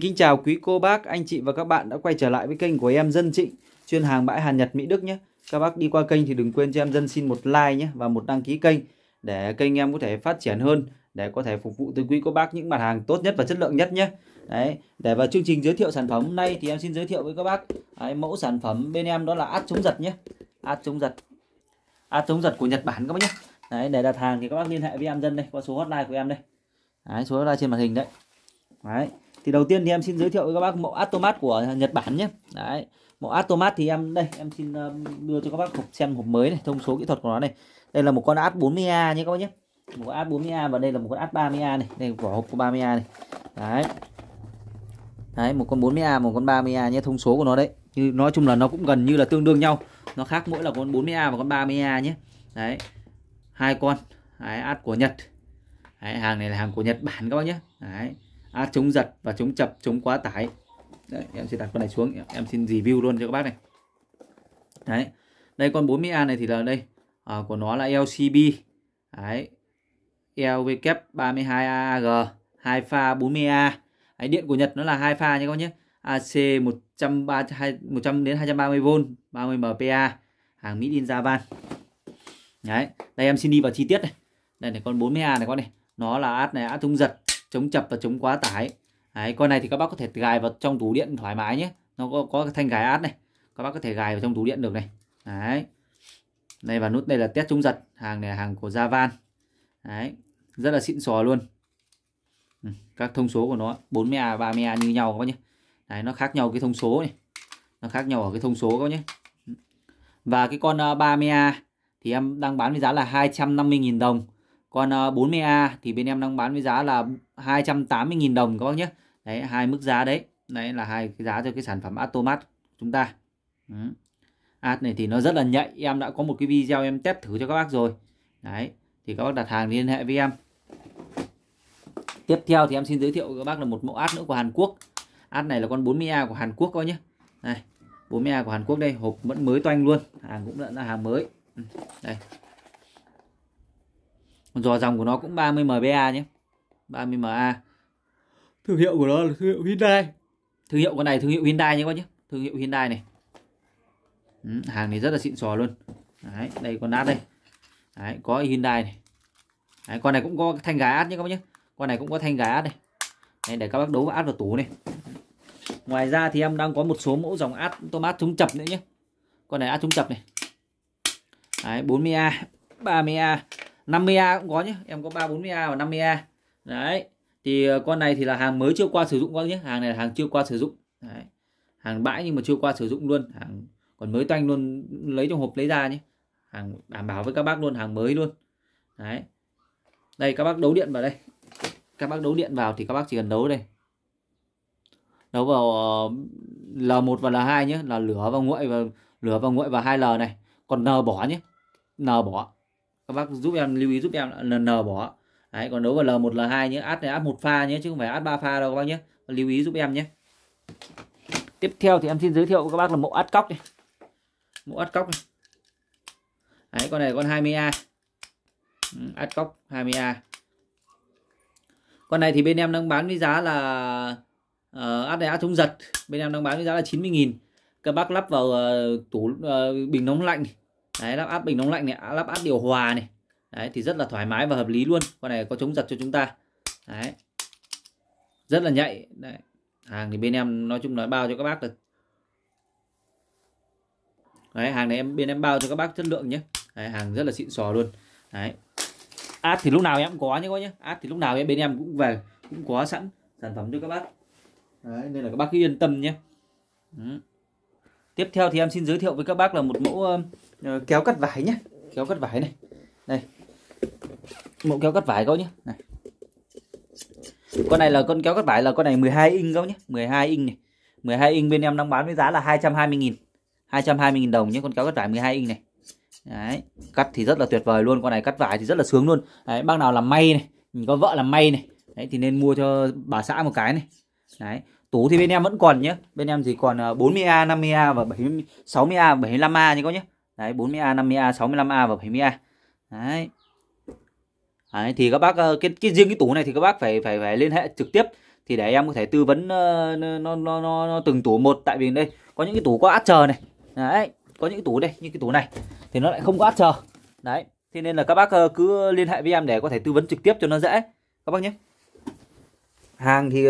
Kính chào quý cô bác, anh chị và các bạn đã quay trở lại với kênh của em Dân Trịnh chuyên hàng bãi Hàn Nhật Mỹ Đức nhé. Các bác đi qua kênh thì đừng quên cho em Dân xin một like nhé và một đăng ký kênh để kênh em có thể phát triển hơn để có thể phục vụ tới quý cô bác những mặt hàng tốt nhất và chất lượng nhất nhé. Đấy, để vào chương trình giới thiệu sản phẩm hôm nay thì em xin giới thiệu với các bác Đấy, mẫu sản phẩm bên em đó là át chống giật nhé. Át chống giật. Át chống giật của Nhật Bản các bác nhé. Đấy, để đặt hàng thì các bác liên hệ với em Dân đây qua số hotline của em đây. Đấy, số hotline trên màn hình đấy. Đấy thì đầu tiên thì em xin giới thiệu với các bác mẫu Atomat của Nhật Bản nhé đấy mẫu Atomat thì em đây em xin ờ, đưa cho các bác hộp xem hộp mới này thông số kỹ thuật của nó này đây là một con AS 40A nhé các bác nhé một con AS 40A và đây là một con AS 30A này đây vỏ hộp của 30A này đấy đấy một con 40A một con 30A nhé thông số của nó đấy như nói chung là nó cũng gần như là tương đương nhau nó khác mỗi là con 40A và con 30A nhé đấy hai con đấy, ad của Nhật đấy, hàng này là hàng của Nhật Bản các bác nhé đấy à, chống giật và chống chập chống quá tải đấy, em sẽ đặt con này xuống em xin review luôn cho các bác này đấy đây con 40A này thì là đây à, của nó là LCB đấy LW 32AG 2 pha 40A đấy, điện của Nhật nó là hai pha nhé các bác nhé AC 100, 300, 100 đến 230V 30 MPa hàng Mỹ in Japan đấy đây em xin đi vào chi tiết này đây này con 40A này con này nó là át này át chống giật chống chập và chống quá tải Đấy, con này thì các bác có thể gài vào trong tủ điện thoải mái nhé nó có có thanh gài át này các bác có thể gài vào trong tủ điện được này đấy đây và nút đây là test chống giật hàng này là hàng của Javan đấy rất là xịn sò luôn ừ, các thông số của nó 40A 30A như nhau các bác nhé đấy nó khác nhau cái thông số này nó khác nhau ở cái thông số các bác nhé và cái con 30A ờ, thì em đang bán với giá là 250.000 đồng còn 40A ờ, thì bên em đang bán với giá là 280.000 đồng các bác nhé đấy hai mức giá đấy đấy là hai cái giá cho cái sản phẩm Atomat chúng ta ừ. ad này thì nó rất là nhạy em đã có một cái video em test thử cho các bác rồi đấy thì các bác đặt hàng liên hệ với em tiếp theo thì em xin giới thiệu với các bác là một mẫu ad nữa của Hàn Quốc ad này là con 40A của Hàn Quốc các bác nhé này 40A của Hàn Quốc đây hộp vẫn mới toanh luôn hàng cũng là hàng mới ừ, đây dò dòng của nó cũng 30 mba nhé 30MA thương hiệu của nó là thương hiệu Hyundai thương hiệu con này thương hiệu Hyundai nhé các bác nhé thương hiệu Hyundai này ừ, hàng này rất là xịn sò luôn đấy, đây con nát đây đấy, có Hyundai này đấy, con này cũng có thanh gà át nhé các bác nhé con này cũng có thanh gà át này đấy, để các bác đấu át vào tủ này ngoài ra thì em đang có một số mẫu dòng át tomat chống chập nữa nhé con này át chống chập này đấy, 40A 30A 50A cũng có nhé em có 3 40A và 50A đấy thì ờ, con này thì là hàng mới chưa qua sử dụng các nhé hàng này là hàng chưa qua sử dụng đấy. hàng bãi nhưng mà chưa qua sử dụng luôn hàng còn mới toanh luôn lấy trong hộp lấy ra nhé hàng đảm bảo với các bác luôn hàng mới luôn đấy đây các bác đấu điện vào đây các bác đấu điện vào thì các bác chỉ cần đấu đây đấu vào ờ, L1 và L2 nhé là lửa và nguội và lửa và nguội và 2L này còn N bỏ nhé N bỏ các bác giúp em lưu ý giúp em là N bỏ Đấy, còn đấu vào L1, L2 nhé, áp này áp một pha nhé chứ không phải áp ba pha đâu các bác nhé. Lưu ý giúp em nhé. Tiếp theo thì em xin giới thiệu với các bác là mẫu áp cóc này. Mẫu áp cóc này. Đấy, con này con 20A. Ừ, áp cóc 20A. Con này thì bên em đang bán với giá là uh, át này áp chống giật, bên em đang bán với giá là 90 000 Các bác lắp vào uh, tủ uh, bình nóng lạnh. Đấy, lắp áp bình nóng lạnh này, lắp áp điều hòa này đấy thì rất là thoải mái và hợp lý luôn con này có chống giật cho chúng ta đấy rất là nhạy đấy. hàng thì bên em nói chung nói bao cho các bác được đấy hàng này em bên em bao cho các bác chất lượng nhé đấy, hàng rất là xịn sò luôn đấy ad thì lúc nào em cũng có nhé các nhé ad thì lúc nào em bên em cũng về cũng có sẵn sản phẩm cho các bác đấy, nên là các bác cứ yên tâm nhé ừ. tiếp theo thì em xin giới thiệu với các bác là một mẫu uh, kéo cắt vải nhé kéo cắt vải này đây mẫu kéo cắt vải các nhé này. con này là con kéo cắt vải là con này 12 inch các nhé 12 inch này 12 inch bên em đang bán với giá là 220.000 220.000 đồng nhé con kéo cắt vải 12 inch này Đấy, cắt thì rất là tuyệt vời luôn con này cắt vải thì rất là sướng luôn Đấy, bác nào làm may này mình có vợ làm may này Đấy, thì nên mua cho bà xã một cái này Đấy, tủ thì bên em vẫn còn nhé bên em thì còn 40A ờ, 50A và 70, 60A 75A như các nhé Đấy, 40A 50A 65A và 70A Đấy Đấy, thì các bác ờ, cái cái riêng cái tủ này thì các bác phải phải phải liên hệ trực tiếp thì để em có thể tư vấn ờ, nó nó nó, nó từng tủ một tại vì đây có những cái tủ có áp chờ này. Đấy, có những cái tủ đây như cái tủ này thì nó lại không có áp chờ. Đấy, thế nên là các bác ờ, cứ liên hệ với em để có thể tư vấn trực tiếp cho nó dễ các bác nhé. Hàng thì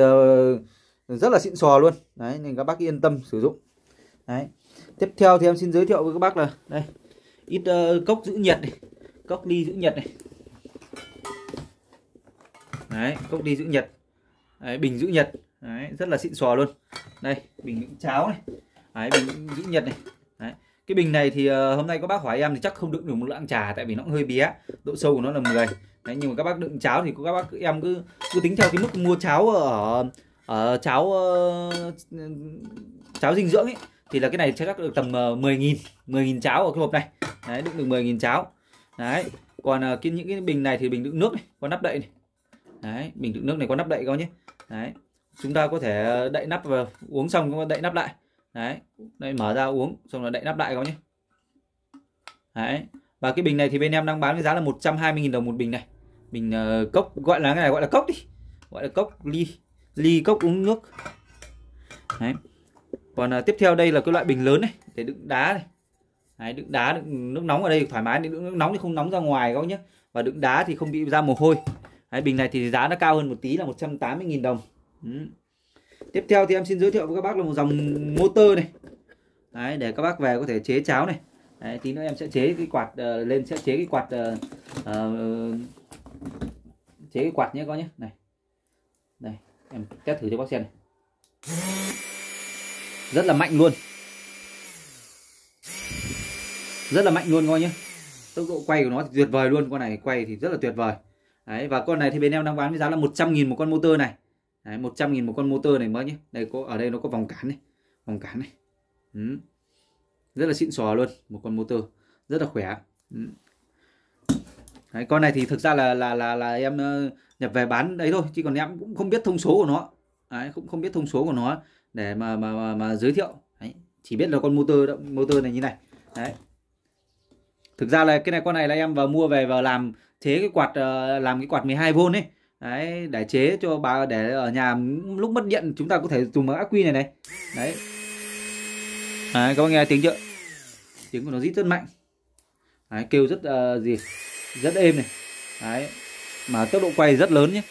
rất là xịn sò luôn. Đấy nên các bác yên tâm sử dụng. Đấy. Tiếp theo thì em xin giới thiệu với các bác là đây ít uh, cốc giữ nhiệt này, cốc ly giữ nhiệt này đấy cốc đi giữ nhiệt đấy, bình giữ nhiệt đấy, rất là xịn xò luôn đây bình đựng cháo này đấy, bình giữ nhiệt này đấy. cái bình này thì ờ, hôm nay có bác hỏi em thì chắc không đựng được một lượng trà tại vì nó cũng hơi bé độ sâu của nó là 10 đấy, nhưng mà các bác đựng cháo thì các bác em cứ cứ tính theo cái mức mua cháo ở ở cháo ờ, cháo dinh dưỡng ấy thì là cái này chắc được tầm 10.000 ờ, 10.000 cháo ở cái hộp này đấy đựng được 10.000 cháo đấy còn cái những cái bình này thì bình đựng nước này có nắp đậy này đấy bình đựng nước này có nắp đậy các nhé đấy chúng ta có thể đậy nắp và uống xong chúng ta đậy nắp lại đấy đây mở ra uống xong là đậy nắp lại các nhé đấy và cái bình này thì bên em đang bán với giá là 120.000 đồng một bình này bình uh, cốc gọi là cái này gọi là cốc đi gọi là cốc ly ly cốc uống nước đấy còn uh, tiếp theo đây là cái loại bình lớn này để đựng đá này Đấy, đựng đá đựng nước nóng ở đây thoải mái đựng nước nóng thì không nóng ra ngoài các nhé và đựng đá thì không bị ra mồ hôi Đấy, bình này thì giá nó cao hơn một tí là 180.000 đồng ừ. Tiếp theo thì em xin giới thiệu với các bác là một dòng motor này Đấy, để các bác về có thể chế cháo này Đấy, tí nữa em sẽ chế cái quạt uh, lên sẽ chế cái quạt uh, uh, chế cái quạt nhé các bác nhé này này em test thử cho bác xem này rất là mạnh luôn rất là mạnh luôn coi nhé tốc độ quay của nó thì tuyệt vời luôn con này quay thì rất là tuyệt vời Đấy, và con này thì bên em đang bán với giá là 100 nghìn một con motor này. Đấy, 100 nghìn một con motor này mới nhé. Đây có ở đây nó có vòng cán này, vòng cán này. Ừ. Rất là xịn xò luôn, một con motor rất là khỏe. Ừ. Đấy, con này thì thực ra là là là là em ờ, nhập về bán đấy thôi, chứ còn em cũng không biết thông số của nó. Đấy, cũng không biết thông số của nó để mà mà mà, mà giới thiệu. Đấy, chỉ biết là con motor motor này như này. Đấy, thực ra là cái này con này là em vào mua về và làm chế cái quạt ờ, làm cái quạt 12V ấy đấy để chế cho bà để ở nhà lúc mất điện chúng ta có thể dùng bằng ác quy này này đấy đấy các bạn nghe tiếng chưa tiếng của nó rít rất mạnh đấy, kêu rất uh, gì rất êm này đấy mà tốc độ quay rất lớn nhé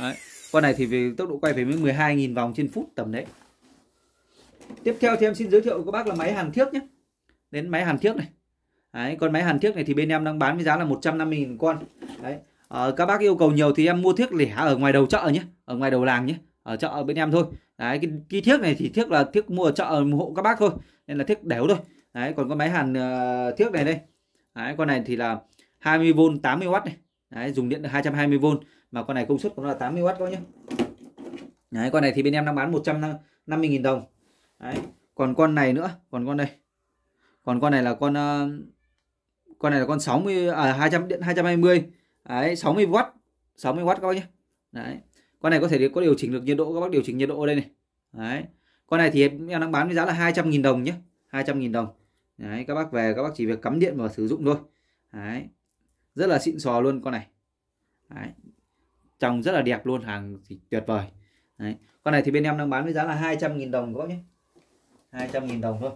đấy. con này thì về tốc độ quay phải mới 12.000 vòng trên phút tầm đấy tiếp theo thì em xin giới thiệu với các bác là máy hàn thiếc nhé đến máy hàn thiếc này Đấy, con máy hàn thiếc này thì bên em đang bán với giá là 150.000 con. Đấy. Ờ, các bác yêu cầu nhiều thì em mua thiếc lẻ ở ngoài đầu chợ nhé, ở ngoài đầu làng nhé, ở chợ bên em thôi. Đấy cái, cái thiếc này thì thiếc là thiếc mua ở chợ hộ các bác thôi, nên là thiếc đẻo thôi. Đấy, còn con máy hàn uh, thiếc này đây. Đấy, con này thì là 20V 80W này. Đấy, dùng điện được 220V mà con này công suất của nó là 80W các nhé. Đấy, con này thì bên em đang bán 150.000 đồng. Đấy, còn con này nữa, còn con đây. Còn con này là con uh, con này là con 60 à 200 điện 220 đấy 60W 60W các bác nhé đấy con này có thể có điều chỉnh được nhiệt độ các bác điều chỉnh nhiệt độ đây này đấy con này thì em đang bán với giá là 200.000 đồng nhé 200.000 đồng đấy các bác về các bác chỉ việc cắm điện và sử dụng thôi đấy rất là xịn sò luôn con này đấy. trồng rất là đẹp luôn hàng thì tuyệt vời đấy. con này thì bên em đang bán với giá là 200.000 đồng các bác nhé 200.000 đồng thôi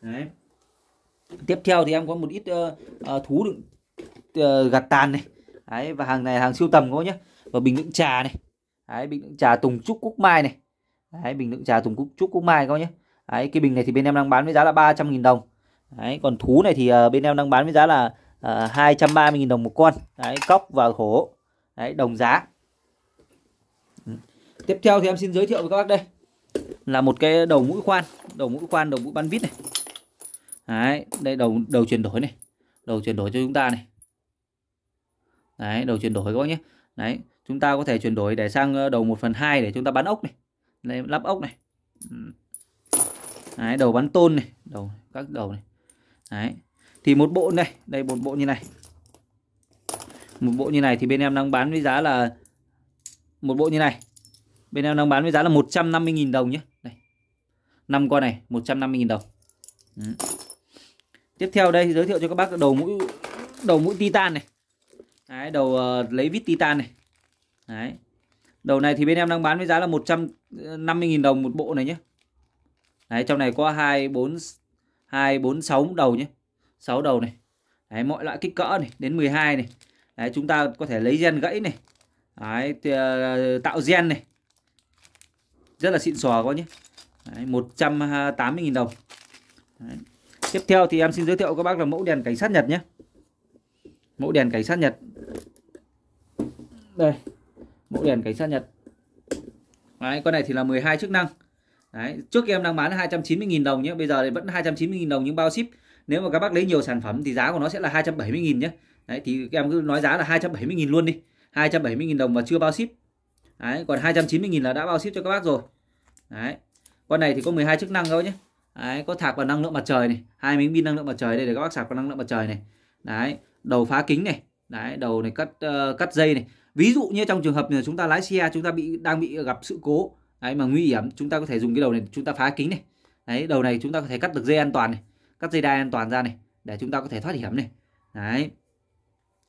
đấy tiếp theo thì em có một ít uh, uh, thú đựng uh, gạt tàn này đấy và hàng này hàng siêu tầm có nhé và bình đựng trà này đấy bình đựng trà tùng trúc cúc mai này đấy bình đựng trà tùng cúc trúc cúc mai có nhé đấy cái bình này thì bên em đang bán với giá là 300 nghìn đồng đấy còn thú này thì uh, bên em đang bán với giá là hai uh, 230.000 đồng một con đấy cốc và hổ đấy đồng giá ừ. tiếp theo thì em xin giới thiệu với các bác đây là một cái đầu mũi khoan đầu mũi khoan đầu mũi bắn vít này đấy đây đầu đầu chuyển đổi này đầu chuyển đổi cho chúng ta này đấy đầu chuyển đổi các bác nhé đấy chúng ta có thể chuyển đổi để sang ờ, đầu 1 phần 2 để chúng ta bắn ốc này đây, lắp ốc này đấy, đầu bắn tôn này đầu các đầu này đấy thì một bộ này đây một bộ như này một bộ như này thì bên em đang bán với giá là một bộ như này bên em đang bán với giá là 150.000 đồng nhé đây 5 con này 150.000 đồng ừ tiếp theo đây giới thiệu cho các bác đầu mũi đầu mũi titan này đấy, đầu uh, lấy vít titan này đấy đầu này thì bên em đang bán với giá là 150.000 ờ, đồng một bộ này nhé đấy trong này có hai bốn hai bốn sáu đầu nhé sáu đầu này đấy, mọi loại kích cỡ này đến 12 này đấy chúng ta có thể lấy gen gãy này đấy, thì, uh, tạo gen này rất là xịn sò các nhé đấy, 180.000 đồng đấy. Tiếp theo thì em xin giới thiệu các bác là mẫu đèn cảnh sát Nhật nhé. Mẫu đèn cảnh sát Nhật. Đây. Mẫu đèn cảnh sát Nhật. Đấy, con này thì là 12 chức năng. Đấy, trước em đang bán 290.000 đồng nhé, bây giờ thì vẫn 290.000 đồng nhưng bao ship. Nếu mà các bác lấy nhiều sản phẩm thì giá của nó sẽ là 270.000 nhé. Đấy thì em cứ nói giá là 270.000 luôn đi. 270.000 đồng mà chưa bao ship. Đấy, còn 290.000 là đã bao ship cho các bác rồi. Đấy. Con này thì có 12 chức năng thôi nhé đấy, có thạc vào năng lượng mặt trời này hai miếng pin năng lượng mặt trời đây để các bác sạc vào năng lượng mặt trời này đấy đầu phá kính này đấy đầu này cắt uh, cắt dây này ví dụ như trong trường hợp là chúng ta lái xe chúng ta bị đang bị gặp sự cố đấy mà nguy hiểm chúng ta có thể dùng cái đầu này chúng ta phá kính này đấy đầu này chúng ta có thể cắt được dây an toàn này cắt dây đai an toàn ra này để chúng ta có thể thoát hiểm này đấy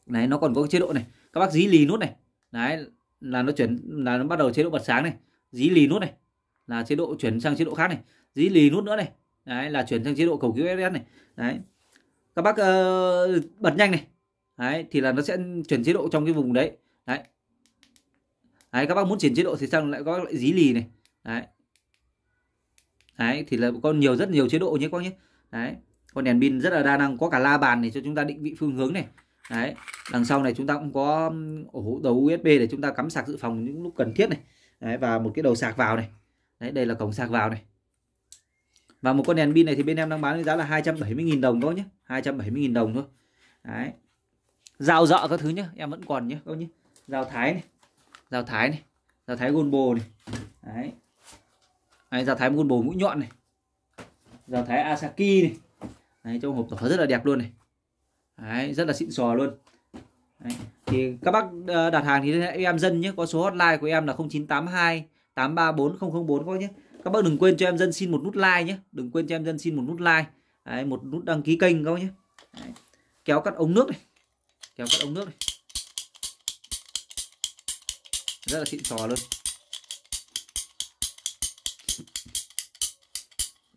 đấy nó còn có cái chế độ này các bác dí lì nút này đấy là nó chuyển là nó bắt đầu chế độ bật sáng này dí lì nút này là chế độ chuyển sang chế độ khác này dí lì nút nữa này đấy là chuyển sang chế độ cầu cứu fs này đấy các bác uh, bật nhanh này đấy thì là nó sẽ chuyển chế độ trong cái vùng đấy đấy đấy các bác muốn chuyển chế độ thì sang lại có lại dí lì này đấy đấy thì là có nhiều rất nhiều chế độ nhé các bác nhé đấy con đèn pin rất là đa năng có cả la bàn để cho chúng ta định vị phương hướng này đấy đằng sau này chúng ta cũng có ổ đầu usb để chúng ta cắm sạc dự phòng những lúc cần thiết này đấy, và một cái đầu sạc vào này đấy đây là cổng sạc vào này và một con đèn pin này thì bên em đang bán với giá là 270.000 đồng thôi nhé 270.000 đồng thôi đấy dao dọ các thứ nhá em vẫn còn nhé các nhé dao thái này dao thái này dao thái gôn bồ này đấy đấy dao thái gôn bồ mũi nhọn này dao thái asaki này đấy trong hộp tỏ rất là đẹp luôn này đấy rất là xịn sò luôn đấy. thì các bác ờ, đặt hàng thì em dân nhé có số hotline của em là 0982 834004 các bác nhé. Các bác đừng quên cho em dân xin một nút like nhé. Đừng quên cho em dân xin một nút like. Đấy, một nút đăng ký kênh các bác nhé. Đấy. Kéo cắt ống nước này. Kéo cắt ống nước này. Rất là xịn sò luôn.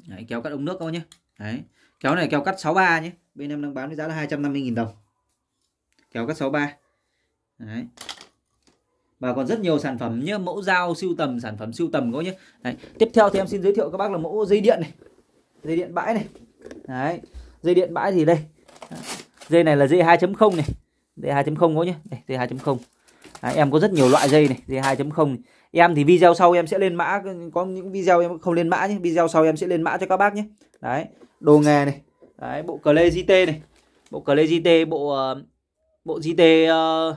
Đấy, kéo cắt ống nước các bác nhé. Đấy. Kéo này kéo cắt 63 nhé. Bên em đang bán với giá là 250 000 đồng. Kéo cắt 63. Đấy và còn rất nhiều sản phẩm nhé mẫu dao siêu tầm sản phẩm siêu tầm có nhé đấy. tiếp theo thì em xin giới thiệu các bác là mẫu dây điện này dây điện bãi này đấy dây điện bãi thì đây dây này là dây 2.0 này dây 2.0 có nhé đây, dây 2.0 đấy, em có rất nhiều loại dây này dây 2.0 em thì video sau em sẽ lên mã có những video em không lên mã nhé video sau em sẽ lên mã cho các bác nhé đấy đồ nghề này đấy bộ cờ lê gt này bộ cờ lê gt bộ ờ, bộ gt uh, ờ,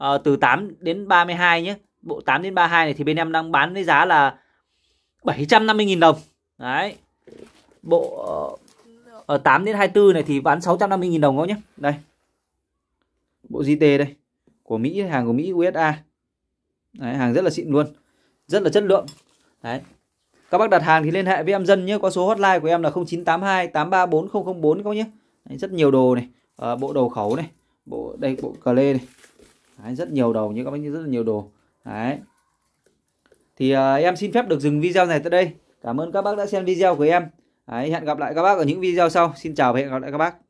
à, từ 8 đến 32 nhé bộ 8 đến 32 này thì bên em đang bán với giá là 750.000 đồng đấy bộ ở ờ, 8 ờ, đến 24 này thì bán 650.000 đồng các nhé đây bộ GT đây của Mỹ hàng của Mỹ USA đấy, hàng rất là xịn luôn rất là chất lượng đấy các bác đặt hàng thì liên hệ với em dân nhé qua số hotline của em là 0982 834004 các nhé đấy, rất nhiều đồ này à, bộ đầu khẩu này bộ đây bộ cờ lê này Đấy, rất nhiều đầu như các bác rất là nhiều đồ Đấy Thì à, em xin phép được dừng video này tại đây Cảm ơn các bác đã xem video của em Đấy, Hẹn gặp lại các bác ở những video sau Xin chào và hẹn gặp lại các bác